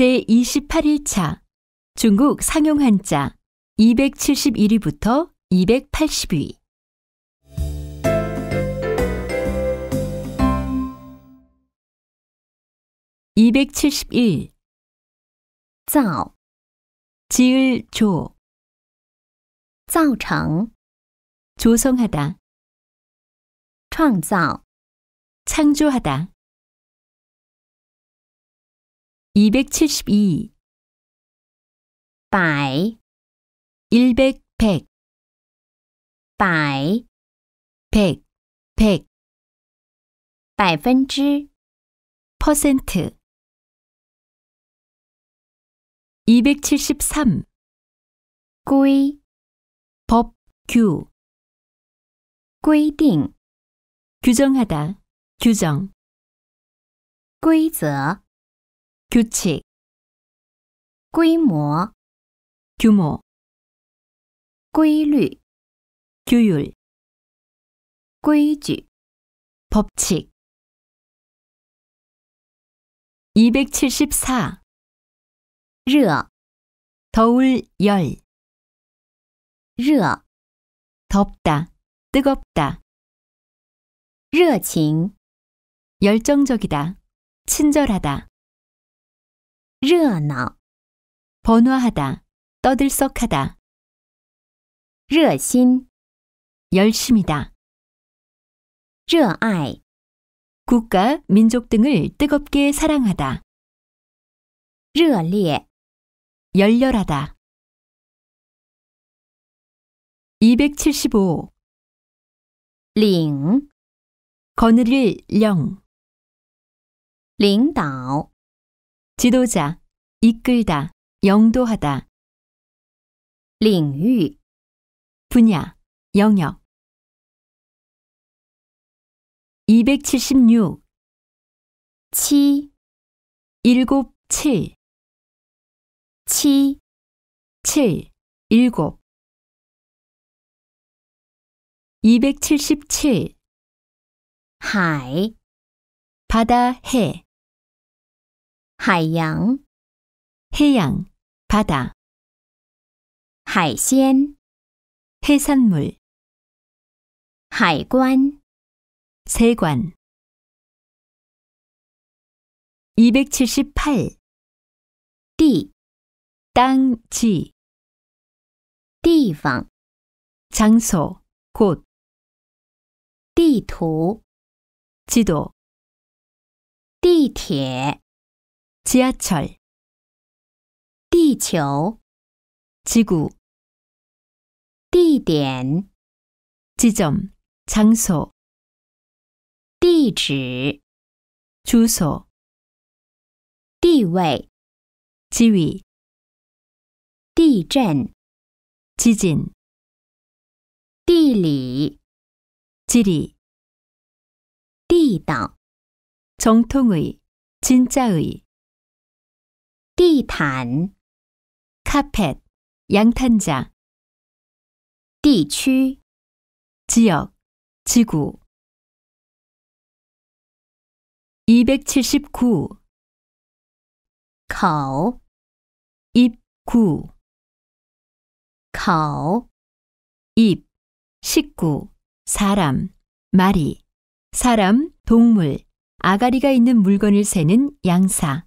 제28일차 중국 상용한자 271위부터 280위 (271) 造 지을 조造成 조성하다 创造 창조하다 272百 100, 100百 100, 100百分之 퍼센트 273规 법, 규 꾸이딩 규정하다, 규정 꾸이则 규칙 quy模 규모 q u y 규율 q u y 법칙 274热 더울 열热 덥다 뜨겁다 热情 열정적이다 친절하다 热闹 번화하다, 떠들썩하다. 热心 열심이다. 热爱 국가, 민족 등을 뜨겁게 사랑하다. 热烈 열렬하다. 275. 领 거느릴 령, 领导 지도자, 이끌다, 영도하다. 링域 분야, 영역. 276 7 7 7 7 7 7 7곱277 하이 바다 해海洋, 해양, 바다. 海鲜, 해산물. 海关, 세관. 278. 地, 땅, 지. 地方, 장소, 곳. 地图, 지도. 地铁 지하철 地球 지구 地点 지점, 장소 地址 주소 地位 지위 地震 지진 地理 지리 地道 정통의, 진짜의 地毯 카펫, 양탄자 地区 지역, 지구 279口 입구 口 입, 식구, 사람, 말이, 사람, 동물, 아가리가 있는 물건을 세는 양사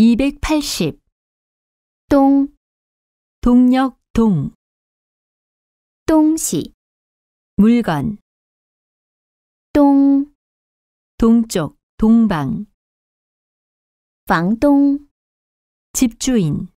280 똥, 동력 동동시 물건 동. 동쪽 동방 방동 집주인